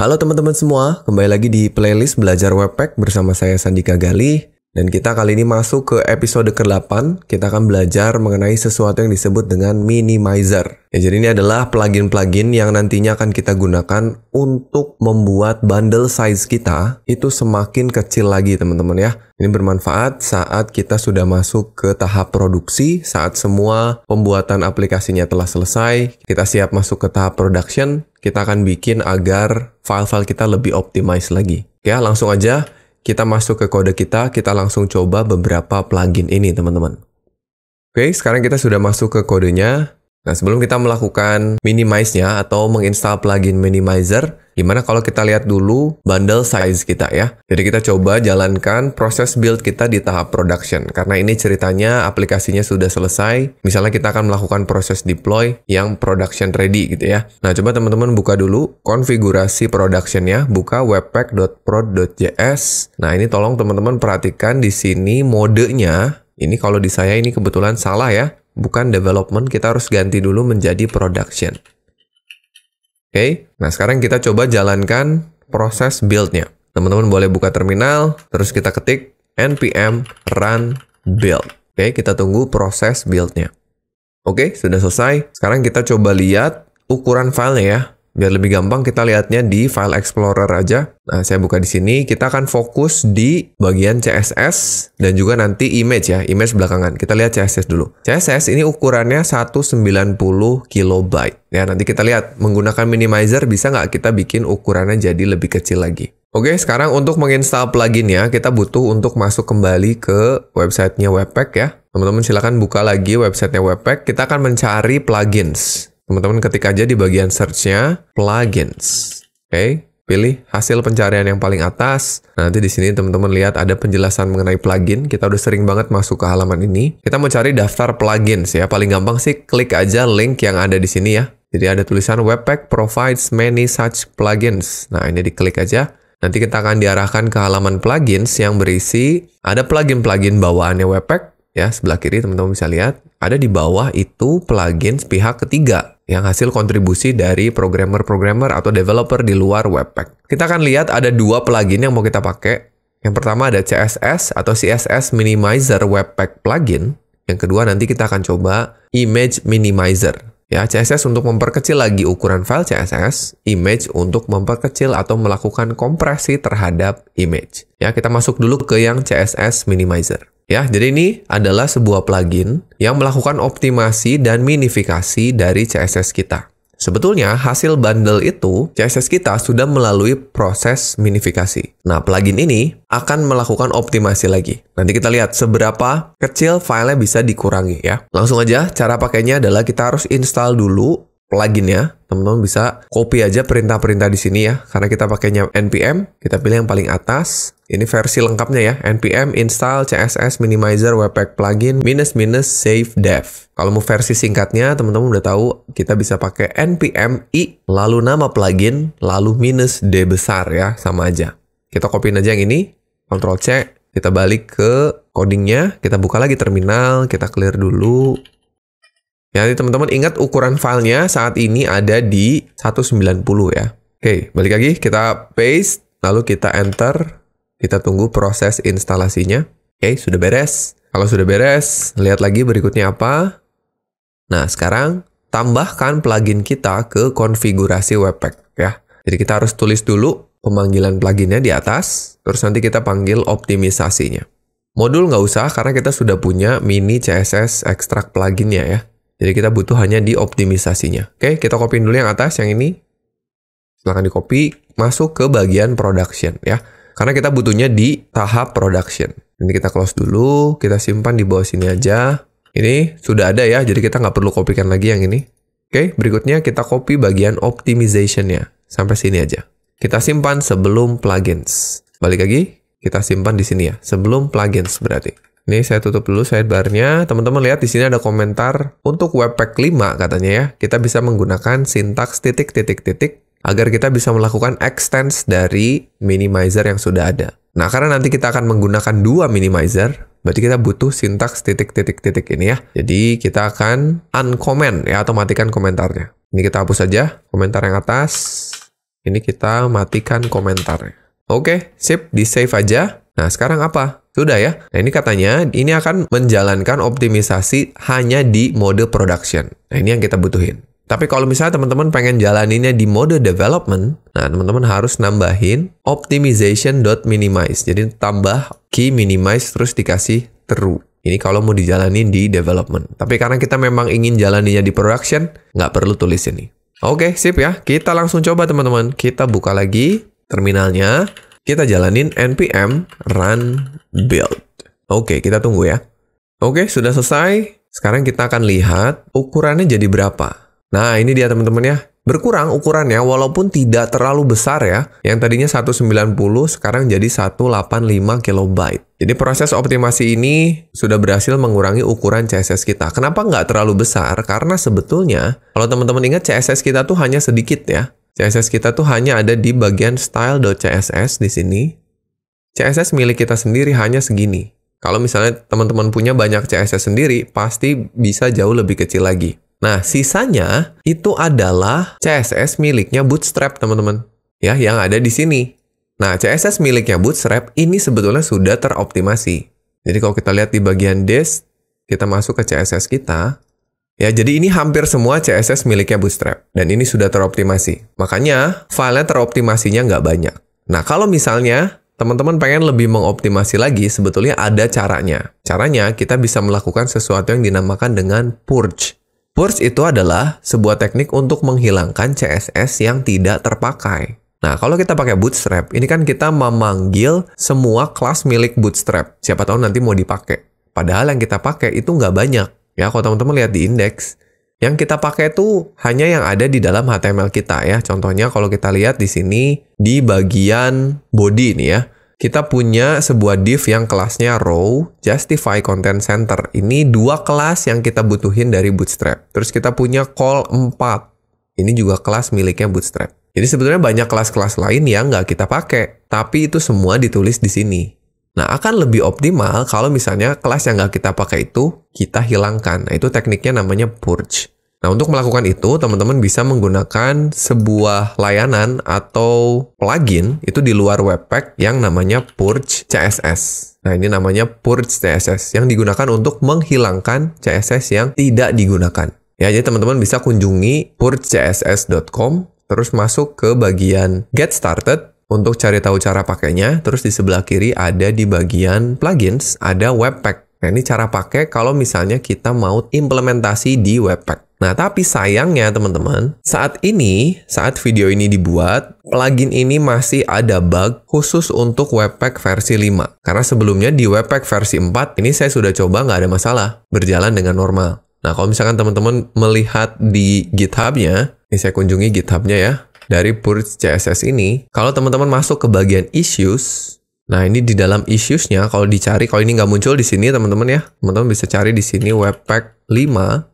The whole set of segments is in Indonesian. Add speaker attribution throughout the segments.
Speaker 1: Halo teman-teman semua, kembali lagi di playlist Belajar Webpack bersama saya Sandika Gali. Dan kita kali ini masuk ke episode ke-8, kita akan belajar mengenai sesuatu yang disebut dengan minimizer. Ya, jadi ini adalah plugin-plugin yang nantinya akan kita gunakan untuk membuat bundle size kita itu semakin kecil lagi teman-teman ya. Ini bermanfaat saat kita sudah masuk ke tahap produksi, saat semua pembuatan aplikasinya telah selesai, kita siap masuk ke tahap production, kita akan bikin agar file-file kita lebih optimize lagi. Ya, langsung aja kita masuk ke kode kita, kita langsung coba beberapa plugin ini, teman-teman. Oke, sekarang kita sudah masuk ke kodenya. Nah, sebelum kita melakukan minimize-nya atau menginstal plugin minimizer, Gimana kalau kita lihat dulu bundle size kita ya. Jadi kita coba jalankan proses build kita di tahap production. Karena ini ceritanya aplikasinya sudah selesai. Misalnya kita akan melakukan proses deploy yang production ready gitu ya. Nah coba teman-teman buka dulu konfigurasi production ya. Buka webpack.prod.js. Nah ini tolong teman-teman perhatikan di sini modenya. Ini kalau di saya ini kebetulan salah ya. Bukan development, kita harus ganti dulu menjadi production. Oke, okay? nah sekarang kita coba jalankan proses build-nya. Teman-teman boleh buka terminal, terus kita ketik npm run build. Oke, okay? kita tunggu proses build-nya. Oke, okay, sudah selesai. Sekarang kita coba lihat ukuran filenya ya. Biar lebih gampang kita lihatnya di file explorer aja. Nah, saya buka di sini. Kita akan fokus di bagian CSS dan juga nanti image ya, image belakangan. Kita lihat CSS dulu. CSS ini ukurannya 190 kilobyte. Ya, nanti kita lihat menggunakan minimizer bisa nggak kita bikin ukurannya jadi lebih kecil lagi. Oke, sekarang untuk menginstal pluginnya, kita butuh untuk masuk kembali ke websitenya Webpack ya. Teman-teman silahkan buka lagi websitenya Webpack. Kita akan mencari plugins. Teman-teman ketik aja di bagian searchnya plugins. Oke, okay? pilih hasil pencarian yang paling atas. Nah, nanti di sini teman-teman lihat ada penjelasan mengenai plugin. Kita udah sering banget masuk ke halaman ini. Kita mau cari daftar plugins ya. Paling gampang sih klik aja link yang ada di sini ya. Jadi ada tulisan Webpack provides many such plugins. Nah, ini diklik aja. Nanti kita akan diarahkan ke halaman plugins yang berisi ada plugin-plugin bawaannya Webpack ya sebelah kiri teman-teman bisa lihat ada di bawah itu plugins pihak ketiga yang hasil kontribusi dari programmer-programmer atau developer di luar Webpack. Kita akan lihat ada dua plugin yang mau kita pakai. Yang pertama ada CSS atau CSS Minimizer Webpack plugin. Yang kedua nanti kita akan coba Image Minimizer. Ya, CSS untuk memperkecil lagi ukuran file CSS, image untuk memperkecil atau melakukan kompresi terhadap image. Ya, kita masuk dulu ke yang CSS Minimizer. Ya, jadi ini adalah sebuah plugin yang melakukan optimasi dan minifikasi dari CSS kita. Sebetulnya hasil bundle itu CSS kita sudah melalui proses minifikasi. Nah, plugin ini akan melakukan optimasi lagi. Nanti kita lihat seberapa kecil filenya bisa dikurangi ya. Langsung aja cara pakainya adalah kita harus install dulu Plugin ya, teman-teman bisa copy aja perintah-perintah di sini ya, karena kita pakainya npm, kita pilih yang paling atas. Ini versi lengkapnya ya, npm install css minimizer webpack plugin minus minus save dev. Kalau mau versi singkatnya, teman-teman udah tahu kita bisa pakai npm i, lalu nama plugin, lalu minus d besar ya, sama aja. Kita copyin aja yang ini, Ctrl C, kita balik ke codingnya, kita buka lagi terminal, kita clear dulu, Ya, jadi teman-teman ingat ukuran filenya saat ini ada di 190 ya. Oke, balik lagi kita paste, lalu kita enter, kita tunggu proses instalasinya. Oke, sudah beres. Kalau sudah beres, lihat lagi berikutnya apa. Nah, sekarang tambahkan plugin kita ke konfigurasi Webpack ya. Jadi kita harus tulis dulu pemanggilan pluginnya di atas, terus nanti kita panggil optimisasinya. Modul nggak usah karena kita sudah punya mini CSS extract pluginnya ya. Jadi kita butuh hanya di optimisasinya. Oke, kita copy dulu yang atas, yang ini. Silahkan di copy, masuk ke bagian production ya. Karena kita butuhnya di tahap production. Ini kita close dulu, kita simpan di bawah sini aja. Ini sudah ada ya, jadi kita nggak perlu kopikan lagi yang ini. Oke, berikutnya kita copy bagian optimization-nya. Sampai sini aja. Kita simpan sebelum plugins. Balik lagi, kita simpan di sini ya, sebelum plugins berarti. Ini saya tutup dulu sidebarnya. Teman-teman lihat di sini ada komentar untuk Webpack 5 katanya ya. Kita bisa menggunakan sintaks titik titik titik agar kita bisa melakukan extends dari minimizer yang sudah ada. Nah, karena nanti kita akan menggunakan dua minimizer, berarti kita butuh sintaks titik titik titik ini ya. Jadi kita akan uncomment ya atau matikan komentarnya. Ini kita hapus saja komentar yang atas. Ini kita matikan komentarnya. Oke, sip, di save aja. Nah, sekarang apa? Sudah ya. Nah ini katanya ini akan menjalankan optimisasi hanya di mode production. Nah ini yang kita butuhin. Tapi kalau misalnya teman-teman pengen jalaninnya di mode development, nah teman-teman harus nambahin optimization.minimize. Jadi tambah key minimize terus dikasih true. Ini kalau mau dijalanin di development. Tapi karena kita memang ingin jalaninnya di production, nggak perlu tulis ini. Oke, sip ya. Kita langsung coba teman-teman. Kita buka lagi terminalnya kita jalanin npm run build. Oke, kita tunggu ya. Oke, sudah selesai. Sekarang kita akan lihat ukurannya jadi berapa. Nah, ini dia teman-teman ya. Berkurang ukurannya walaupun tidak terlalu besar ya. Yang tadinya 190 sekarang jadi 185 kilobyte. Jadi proses optimasi ini sudah berhasil mengurangi ukuran CSS kita. Kenapa nggak terlalu besar? Karena sebetulnya kalau teman-teman ingat CSS kita tuh hanya sedikit ya. CSS kita tuh hanya ada di bagian style.css di sini. CSS milik kita sendiri hanya segini. Kalau misalnya teman-teman punya banyak CSS sendiri, pasti bisa jauh lebih kecil lagi. Nah, sisanya itu adalah CSS miliknya Bootstrap, teman-teman. Ya, yang ada di sini. Nah, CSS miliknya Bootstrap ini sebetulnya sudah teroptimasi. Jadi kalau kita lihat di bagian desk, kita masuk ke CSS kita, Ya, jadi ini hampir semua CSS miliknya Bootstrap, dan ini sudah teroptimasi. Makanya, filenya teroptimasinya nggak banyak. Nah, kalau misalnya teman-teman pengen lebih mengoptimasi lagi, sebetulnya ada caranya. Caranya, kita bisa melakukan sesuatu yang dinamakan dengan purge. Purge itu adalah sebuah teknik untuk menghilangkan CSS yang tidak terpakai. Nah, kalau kita pakai Bootstrap, ini kan kita memanggil semua kelas milik Bootstrap. Siapa tahu nanti mau dipakai. Padahal yang kita pakai itu nggak banyak. Ya, kalau teman-teman lihat di indeks, yang kita pakai itu hanya yang ada di dalam HTML kita ya. Contohnya kalau kita lihat di sini di bagian body ini ya. Kita punya sebuah div yang kelasnya row, justify content center. Ini dua kelas yang kita butuhin dari Bootstrap. Terus kita punya call 4. Ini juga kelas miliknya Bootstrap. Jadi sebetulnya banyak kelas-kelas lain yang nggak kita pakai, tapi itu semua ditulis di sini. Nah, akan lebih optimal kalau misalnya kelas yang nggak kita pakai itu kita hilangkan. Nah, itu tekniknya namanya purge. Nah, untuk melakukan itu, teman-teman bisa menggunakan sebuah layanan atau plugin itu di luar Webpack yang namanya Purge CSS. Nah, ini namanya Purge CSS yang digunakan untuk menghilangkan CSS yang tidak digunakan. Ya, jadi teman-teman bisa kunjungi purgecss.com terus masuk ke bagian Get Started untuk cari tahu cara pakainya. Terus di sebelah kiri ada di bagian plugins ada webpack. Nah, ini cara pakai kalau misalnya kita mau implementasi di Webpack. Nah, tapi sayangnya teman-teman, saat ini, saat video ini dibuat, plugin ini masih ada bug khusus untuk Webpack versi 5. Karena sebelumnya di Webpack versi 4, ini saya sudah coba nggak ada masalah, berjalan dengan normal. Nah, kalau misalkan teman-teman melihat di GitHub-nya, ini saya kunjungi GitHub-nya ya, dari Purge CSS ini, kalau teman-teman masuk ke bagian issues, Nah, ini di dalam issues-nya kalau dicari, kalau ini nggak muncul di sini teman-teman ya, teman-teman bisa cari di sini webpack 5.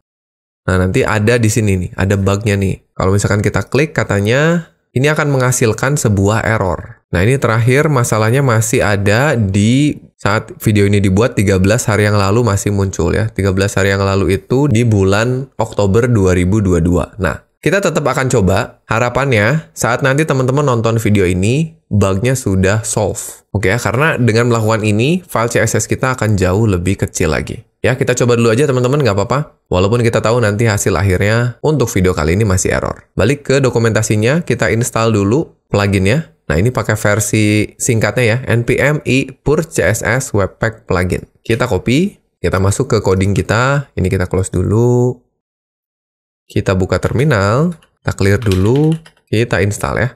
Speaker 1: Nah, nanti ada di sini nih, ada bug-nya nih. Kalau misalkan kita klik katanya ini akan menghasilkan sebuah error. Nah, ini terakhir masalahnya masih ada di saat video ini dibuat 13 hari yang lalu masih muncul ya. 13 hari yang lalu itu di bulan Oktober 2022. Nah, kita tetap akan coba, harapannya saat nanti teman-teman nonton video ini, bugnya sudah solve. Oke ya, karena dengan melakukan ini, file CSS kita akan jauh lebih kecil lagi. Ya, kita coba dulu aja teman-teman, nggak apa-apa. Walaupun kita tahu nanti hasil akhirnya untuk video kali ini masih error. Balik ke dokumentasinya, kita install dulu pluginnya. Nah, ini pakai versi singkatnya ya, npm i pur css webpack plugin. Kita copy, kita masuk ke coding kita, ini kita close dulu, kita buka terminal, kita clear dulu, kita install ya.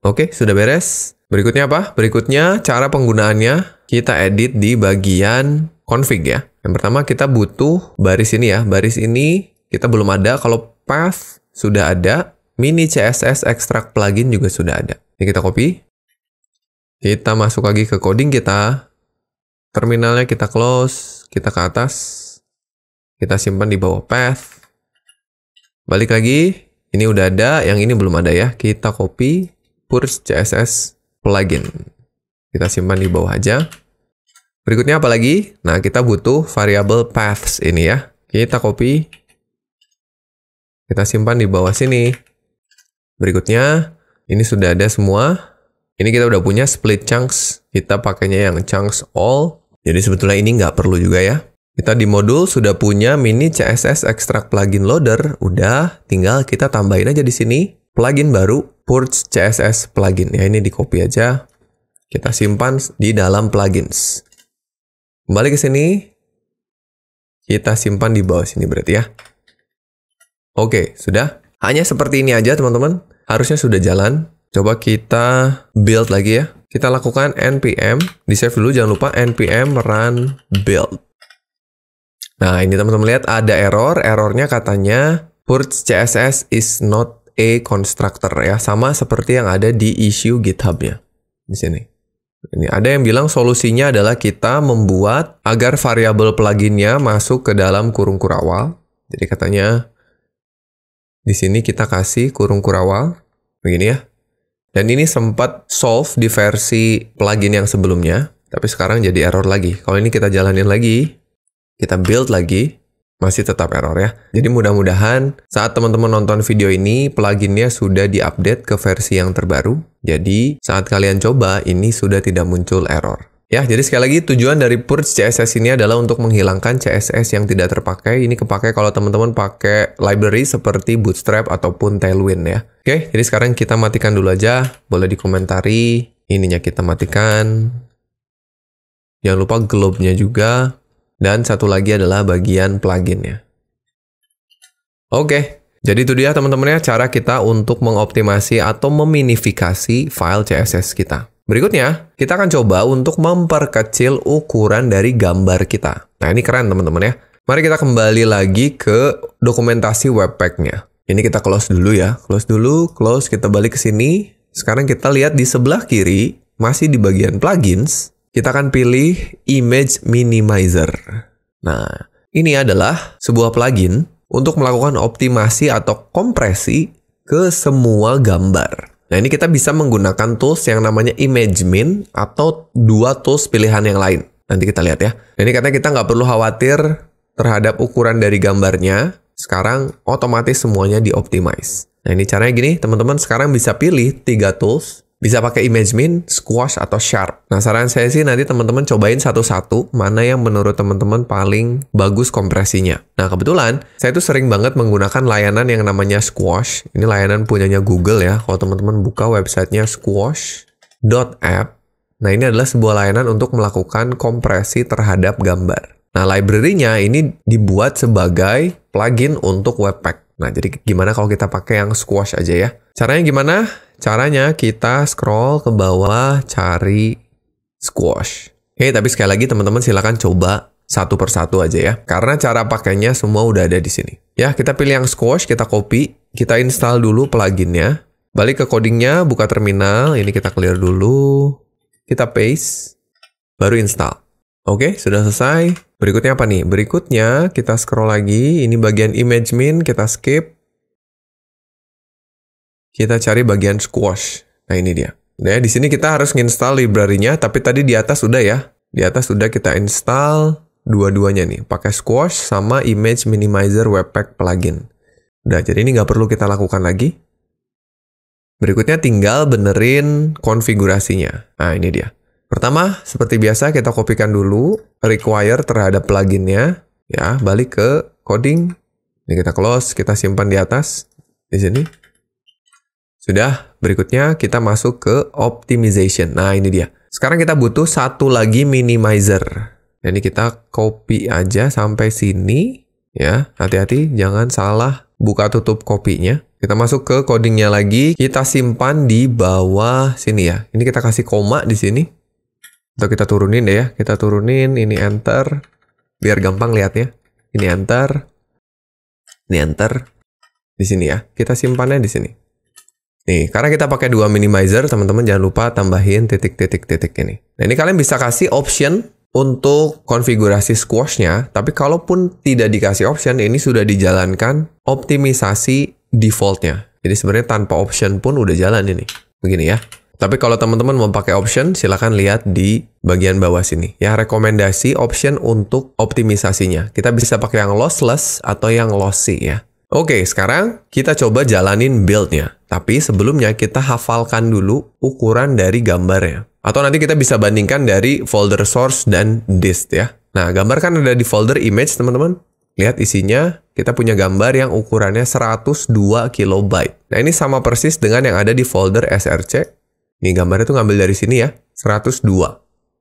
Speaker 1: Oke, sudah beres. Berikutnya apa? Berikutnya cara penggunaannya kita edit di bagian config ya. Yang pertama kita butuh baris ini ya. Baris ini kita belum ada. Kalau path sudah ada, mini CSS extract plugin juga sudah ada. Ini kita copy. Kita masuk lagi ke coding kita. Terminalnya kita close, kita ke atas. Kita simpan di bawah path. Balik lagi, ini udah ada, yang ini belum ada ya. Kita copy purge CSS plugin. Kita simpan di bawah aja. Berikutnya apa lagi? Nah, kita butuh variable paths ini ya. Kita copy. Kita simpan di bawah sini. Berikutnya, ini sudah ada semua. Ini kita udah punya split chunks. Kita pakainya yang chunks all. Jadi sebetulnya ini nggak perlu juga ya. Kita di modul sudah punya mini CSS Extract Plugin Loader, udah, tinggal kita tambahin aja di sini plugin baru Purge CSS Plugin. Ya ini di copy aja, kita simpan di dalam plugins. Kembali ke sini, kita simpan di bawah sini berarti ya. Oke, sudah. Hanya seperti ini aja teman-teman, harusnya sudah jalan. Coba kita build lagi ya. Kita lakukan npm, di save dulu jangan lupa npm run build. Nah, ini teman-teman lihat ada error. Errornya katanya purge CSS is not a constructor ya. Sama seperti yang ada di issue GitHub-nya. Di sini. Ini ada yang bilang solusinya adalah kita membuat agar variabel pluginnya masuk ke dalam kurung kurawal. Jadi katanya di sini kita kasih kurung kurawal begini ya. Dan ini sempat solve di versi plugin yang sebelumnya, tapi sekarang jadi error lagi. Kalau ini kita jalanin lagi, kita build lagi, masih tetap error ya. Jadi mudah-mudahan saat teman-teman nonton video ini, pluginnya sudah diupdate ke versi yang terbaru. Jadi saat kalian coba, ini sudah tidak muncul error. Ya, jadi sekali lagi tujuan dari purge CSS ini adalah untuk menghilangkan CSS yang tidak terpakai. Ini kepakai kalau teman-teman pakai library seperti Bootstrap ataupun Tailwind ya. Oke, jadi sekarang kita matikan dulu aja. Boleh dikomentari ininya kita matikan. Jangan lupa globe-nya juga dan satu lagi adalah bagian pluginnya. Oke, jadi itu dia teman-teman ya cara kita untuk mengoptimasi atau meminifikasi file CSS kita. Berikutnya, kita akan coba untuk memperkecil ukuran dari gambar kita. Nah, ini keren teman-teman ya. Mari kita kembali lagi ke dokumentasi webpacknya. Ini kita close dulu ya. Close dulu, close, kita balik ke sini. Sekarang kita lihat di sebelah kiri, masih di bagian plugins, kita akan pilih Image Minimizer. Nah, ini adalah sebuah plugin untuk melakukan optimasi atau kompresi ke semua gambar. Nah, ini kita bisa menggunakan tools yang namanya Image Min atau dua tools pilihan yang lain. Nanti kita lihat ya. Nah, ini karena kita nggak perlu khawatir terhadap ukuran dari gambarnya, sekarang otomatis semuanya dioptimize. Nah, ini caranya gini, teman-teman sekarang bisa pilih tiga tools bisa pakai image squash, atau sharp. Nah, saran saya sih nanti teman-teman cobain satu-satu mana yang menurut teman-teman paling bagus kompresinya. Nah, kebetulan saya itu sering banget menggunakan layanan yang namanya squash. Ini layanan punyanya Google ya. Kalau teman-teman buka websitenya squash.app, Nah, ini adalah sebuah layanan untuk melakukan kompresi terhadap gambar. Nah, library-nya ini dibuat sebagai plugin untuk Webpack. Nah, jadi gimana kalau kita pakai yang squash aja ya? Caranya gimana? Caranya kita scroll ke bawah cari squash. Oke, tapi sekali lagi teman-teman silahkan coba satu persatu aja ya. Karena cara pakainya semua udah ada di sini. Ya, kita pilih yang squash, kita copy, kita install dulu pluginnya. Balik ke codingnya, buka terminal, ini kita clear dulu. Kita paste, baru install. Oke, sudah selesai. Berikutnya apa nih? Berikutnya kita scroll lagi, ini bagian image min, kita skip kita cari bagian squash. Nah ini dia. Nah di sini kita harus nginstal library-nya, tapi tadi di atas sudah ya. Di atas sudah kita install dua-duanya nih, pakai squash sama image minimizer webpack plugin. Udah, jadi ini nggak perlu kita lakukan lagi. Berikutnya tinggal benerin konfigurasinya. Nah ini dia. Pertama, seperti biasa kita kopikan dulu require terhadap pluginnya. Ya, balik ke coding. Ini kita close, kita simpan di atas. Di sini. Sudah, berikutnya kita masuk ke optimization. Nah, ini dia. Sekarang kita butuh satu lagi minimizer. Ini kita copy aja sampai sini. Ya, hati-hati jangan salah buka tutup kopinya. Kita masuk ke codingnya lagi. Kita simpan di bawah sini ya. Ini kita kasih koma di sini. Atau kita turunin deh ya. Kita turunin, ini enter. Biar gampang lihatnya. Ini enter. Ini enter. Di sini ya. Kita simpannya di sini. Nih, karena kita pakai dua minimizer, teman-teman jangan lupa tambahin titik-titik-titik ini. Nah, ini kalian bisa kasih option untuk konfigurasi squash-nya, tapi kalaupun tidak dikasih option, ini sudah dijalankan optimisasi default-nya. Jadi sebenarnya tanpa option pun udah jalan ini. Begini ya. Tapi kalau teman-teman mau pakai option, silahkan lihat di bagian bawah sini. Ya, rekomendasi option untuk optimisasinya. Kita bisa pakai yang lossless atau yang lossy ya. Oke, sekarang kita coba jalanin build-nya. Tapi sebelumnya kita hafalkan dulu ukuran dari gambarnya. Atau nanti kita bisa bandingkan dari folder source dan dist ya. Nah, gambar kan ada di folder image teman-teman. Lihat isinya, kita punya gambar yang ukurannya 102 KB. Nah, ini sama persis dengan yang ada di folder SRC. Ini gambarnya tuh ngambil dari sini ya, 102.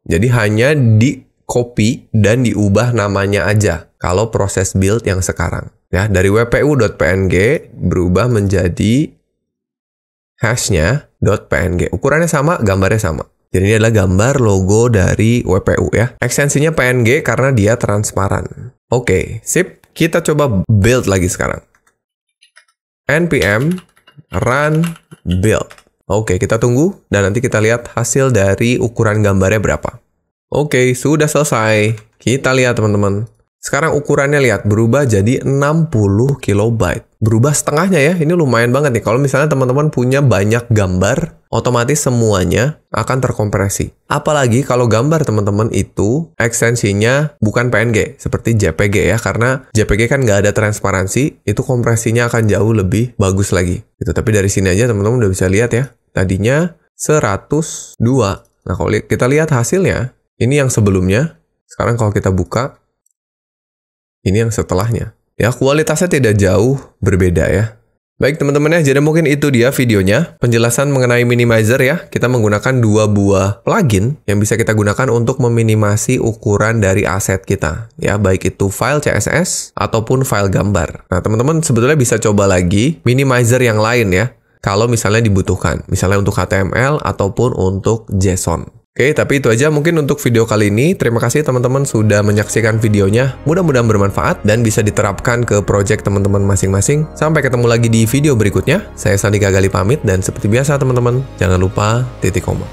Speaker 1: Jadi hanya di copy dan diubah namanya aja kalau proses build yang sekarang. Ya, dari wpu.png berubah menjadi hashnya .png. Ukurannya sama, gambarnya sama. Jadi ini adalah gambar logo dari WPU ya. Ekstensinya PNG karena dia transparan. Oke, okay, sip. Kita coba build lagi sekarang. npm run build. Oke, okay, kita tunggu dan nanti kita lihat hasil dari ukuran gambarnya berapa. Oke, okay, sudah selesai. Kita lihat teman-teman. Sekarang ukurannya lihat berubah jadi 60 kilobyte. Berubah setengahnya ya, ini lumayan banget nih. Kalau misalnya teman-teman punya banyak gambar, otomatis semuanya akan terkompresi. Apalagi kalau gambar teman-teman itu ekstensinya bukan PNG, seperti JPG ya, karena JPG kan nggak ada transparansi, itu kompresinya akan jauh lebih bagus lagi. Gitu. Tapi dari sini aja teman-teman udah bisa lihat ya, tadinya 102. Nah kalau kita lihat hasilnya, ini yang sebelumnya, sekarang kalau kita buka, ini yang setelahnya. Ya, kualitasnya tidak jauh berbeda ya. Baik teman-teman ya, jadi mungkin itu dia videonya. Penjelasan mengenai minimizer ya. Kita menggunakan dua buah plugin yang bisa kita gunakan untuk meminimasi ukuran dari aset kita. Ya, baik itu file CSS ataupun file gambar. Nah, teman-teman sebetulnya bisa coba lagi minimizer yang lain ya. Kalau misalnya dibutuhkan, misalnya untuk HTML ataupun untuk JSON. Oke, tapi itu aja mungkin untuk video kali ini. Terima kasih teman-teman sudah menyaksikan videonya. Mudah-mudahan bermanfaat dan bisa diterapkan ke project teman-teman masing-masing. Sampai ketemu lagi di video berikutnya. Saya Sandi Gagali pamit dan seperti biasa teman-teman, jangan lupa titik koma.